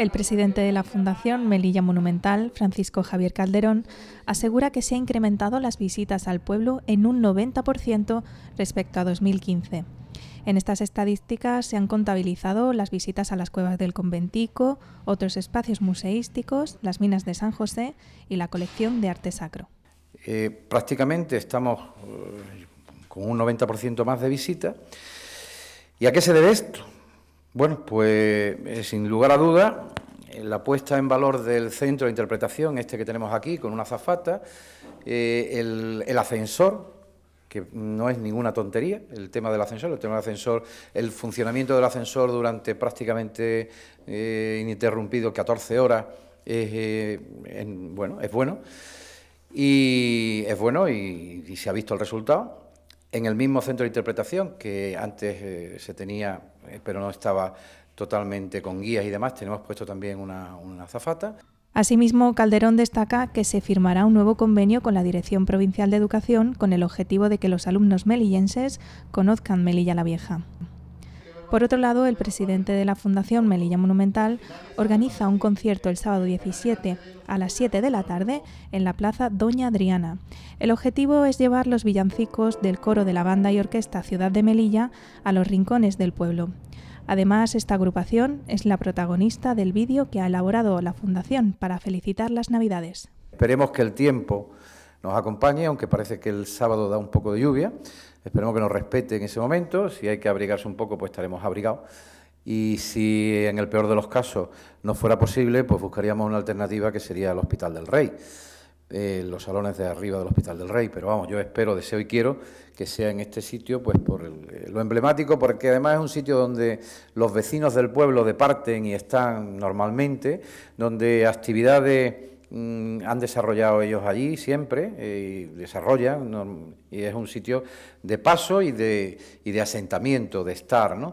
El presidente de la Fundación Melilla Monumental, Francisco Javier Calderón, asegura que se ha incrementado las visitas al pueblo en un 90% respecto a 2015. En estas estadísticas se han contabilizado las visitas a las cuevas del conventico, otros espacios museísticos, las minas de San José y la colección de arte sacro. Eh, prácticamente estamos eh, con un 90% más de visitas. ¿Y a qué se debe esto? Bueno, pues eh, sin lugar a duda, eh, la puesta en valor del centro de interpretación, este que tenemos aquí, con una zafata, eh, el, ascensor, que no es ninguna tontería, el tema del ascensor, el tema del ascensor, el funcionamiento del ascensor durante prácticamente ininterrumpido 14 horas, es, bueno, es bueno. Y es bueno y, y, se ha visto el resultado. En el mismo centro de interpretación que antes se tenía eh, pero no estaba totalmente con guías y demás. Tenemos puesto también una, una azafata. Asimismo, Calderón destaca que se firmará un nuevo convenio con la Dirección Provincial de Educación con el objetivo de que los alumnos melillenses conozcan Melilla la Vieja. Por otro lado, el presidente de la Fundación Melilla Monumental organiza un concierto el sábado 17 a las 7 de la tarde en la Plaza Doña Adriana. El objetivo es llevar los villancicos del coro de la banda y orquesta Ciudad de Melilla a los rincones del pueblo. Además, esta agrupación es la protagonista del vídeo que ha elaborado la Fundación para felicitar las Navidades. Esperemos que el tiempo nos acompañe, aunque parece que el sábado da un poco de lluvia. Esperemos que nos respete en ese momento. Si hay que abrigarse un poco, pues estaremos abrigados. Y si en el peor de los casos no fuera posible, pues buscaríamos una alternativa que sería el Hospital del Rey, eh, los salones de arriba del Hospital del Rey. Pero vamos, yo espero, deseo y quiero que sea en este sitio, pues por eh, lo emblemático, porque además es un sitio donde los vecinos del pueblo departen y están normalmente, donde actividades Mm, han desarrollado ellos allí siempre, eh, y desarrollan, y es un sitio de paso y de, y de asentamiento, de estar. ¿no?